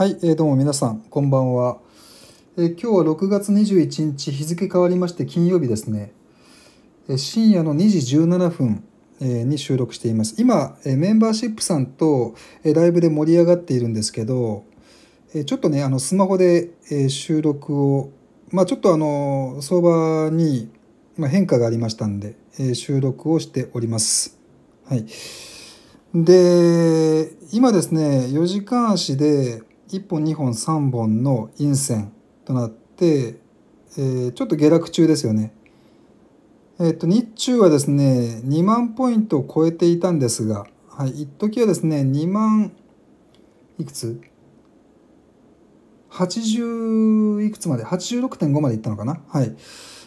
はい、えー、どうも皆さん、こんばんは。えー、今日は6月21日、日付変わりまして金曜日ですね。えー、深夜の2時17分、えー、に収録しています。今、えメンバーシップさんと、えライブで盛り上がっているんですけど、えちょっとね、あのスマホで、え収録を、まあ、ちょっとあの相場に、ま変化がありましたんで、え収録をしております。はい。で、今ですね、4時間足で、1本2本3本の陰線となって、えー、ちょっと下落中ですよね。えっ、ー、と日中はですね2万ポイントを超えていたんですが、はい、一時はですね2万いくつ ?80 いくつまで86.5までいったのかなはい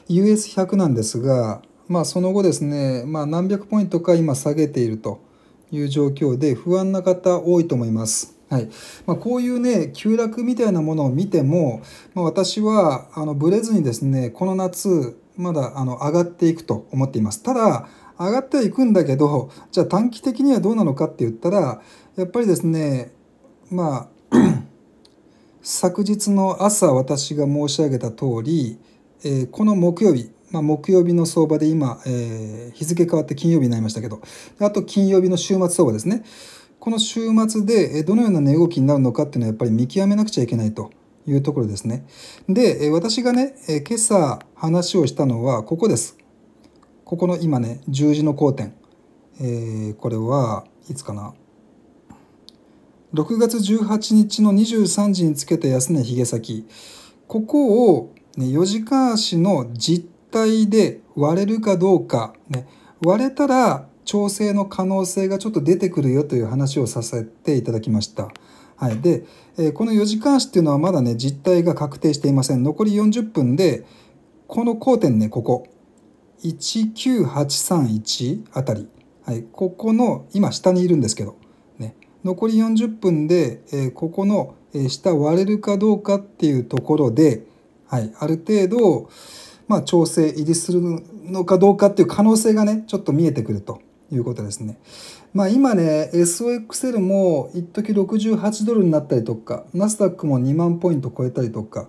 US100 なんですがまあその後ですねまあ何百ポイントか今下げているという状況で不安な方多いと思います。はいまあ、こういうね急落みたいなものを見ても、まあ、私はあのブレずにですねこの夏まだあの上がっていくと思っていますただ上がってはいくんだけどじゃあ短期的にはどうなのかって言ったらやっぱりですねまあ 昨日の朝私が申し上げた通り、えー、この木曜日まあ、木曜日の相場で今、えー、日付変わって金曜日になりましたけどあと金曜日の週末相場ですねこの週末でどのような値動きになるのかっていうのはやっぱり見極めなくちゃいけないというところですね。で、私がね、今朝話をしたのはここです。ここの今ね、十字の交点。えー、これはいつかな。6月18日の23時につけた安値ひげ先。ここを、ね、4時間足の実体で割れるかどうか、ね、割れたら調整の可能性がちょっと出てくるよという話をさせていただきました。はい、で、えこの4時間足っていうのはまだね実態が確定していません。残り40分でこの交点ねここ19831あたり、はい、ここの今下にいるんですけど、ね、残り40分で、えここの下割れるかどうかっていうところで、はい、ある程度、まあ、調整入りするのかどうかっていう可能性がねちょっと見えてくるということですね。まあ今ね、SOXL も一時68ドルになったりとか、ナスダックも2万ポイント超えたりとか、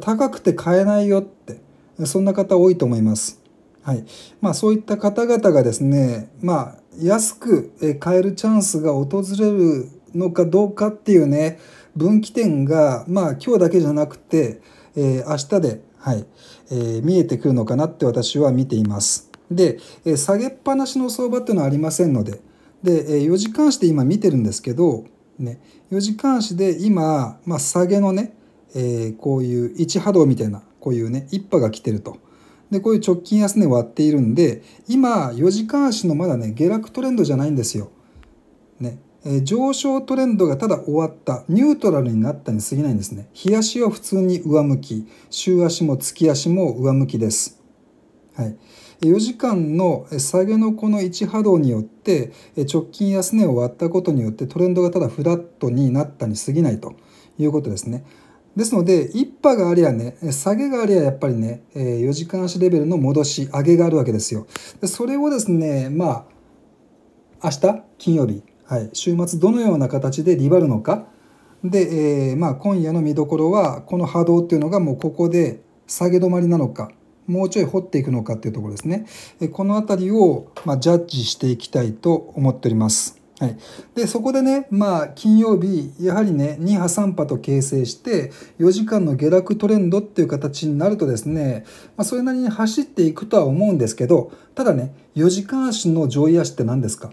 高くて買えないよって、そんな方多いと思います。はい。まあそういった方々がですね、まあ安く買えるチャンスが訪れるのかどうかっていうね、分岐点が、まあ今日だけじゃなくて、えー、明日で、はい、えー、見えてくるのかなって私は見ています。で、え下げっぱなしの相場っていうのはありませんのでで、え4時間足で今見てるんですけど、ね、4時間足で今、まあ、下げのね、えー、こういう1波動みたいなこういうね1波が来てると。でこういう直近安値割っているんで今4時間足のまだね下落トレンドじゃないんですよ。ね、え上昇トレンドがただ終わったニュートラルになったに過ぎないんですね日足は普通に上向き週足も月足も上向きですはい4時間の下げのこの1波動によって直近安値を割ったことによってトレンドがただフラットになったに過ぎないということですね。ですので、1波がありゃね、下げがありゃやっぱりね、4時間足レベルの戻し、上げがあるわけですよ。でそれをですね、まあ、明日、金曜日、はい、週末どのような形でリバるのか。で、えー、まあ、今夜の見どころは、この波動っていうのがもうここで下げ止まりなのか。もうちょい掘っていくのかっていうところですね。この辺りを、まあ、ジャッジしていきたいと思っております。はい、でそこでね、まあ、金曜日やはりね2波3波と形成して4時間の下落トレンドっていう形になるとですね、まあ、それなりに走っていくとは思うんですけどただね4時間足の上位足って何ですか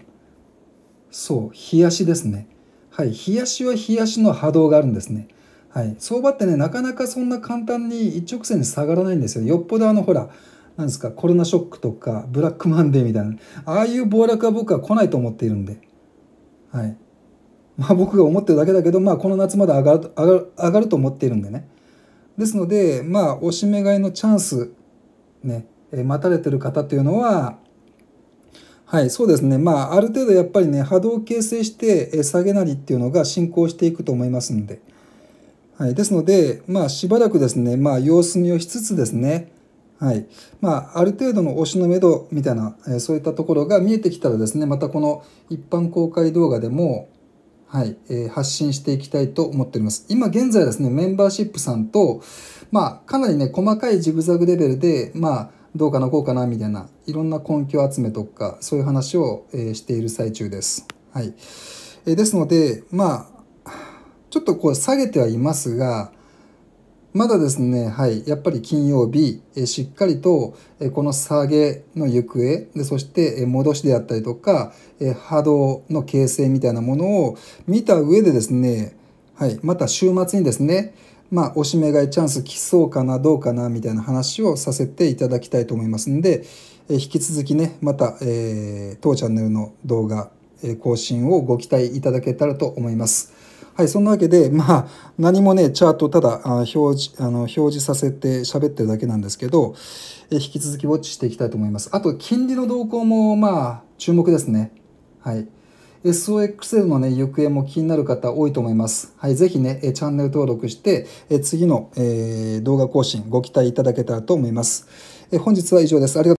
そう日足ですねはい日足は日足の波動があるんですね。はい、相場ってねなかなかそんな簡単に一直線に下がらないんですよ。よっぽどあのほらなんですかコロナショックとかブラックマンデーみたいなああいう暴落は僕は来ないと思っているんで、はいまあ、僕が思ってるだけだけど、まあ、この夏まで上がる上がる上がると思っているんでねですのでまあおしめ買いのチャンスね待たれてる方というのははい、そうですね。まあ、ある程度やっぱりね、波動を形成して、下げなりっていうのが進行していくと思いますんで。はい、ですので、まあ、しばらくですね、まあ、様子見をしつつですね、はいまあ、ある程度の推しのめどみたいな、えー、そういったところが見えてきたらですねまたこの一般公開動画でも、はいえー、発信していきたいと思っております今現在ですねメンバーシップさんと、まあ、かなりね細かいジグザグレベルで、まあ、どうかなこうかなみたいないろんな根拠集めとかそういう話を、えー、している最中です、はいえー、ですのでまあちょっとこう下げてはいますが、まだですね、はい、やっぱり金曜日、えしっかりと、えこの下げの行方で、そして、え戻しであったりとか、え波動の形成みたいなものを見た上でですね、はい、また週末にですね、まあ、おしめ買いチャンス来そうかな、どうかな、みたいな話をさせていただきたいと思いますんで、え引き続きね、また、えー、当チャンネルの動画、え更新をご期待いただけたらと思います。はい、そんなわけで、まあ、何もね、チャートただ表示あの表示させて喋ってるだけなんですけど、え引き続きウォッチしていきたいと思います。あと、金利の動向も、まあ、注目ですね。はい。SOXL のね、行方も気になる方多いと思います。はい、ぜひね、チャンネル登録して、次の、えー、動画更新ご期待いただけたらと思います。え本日は以上です。ありがとう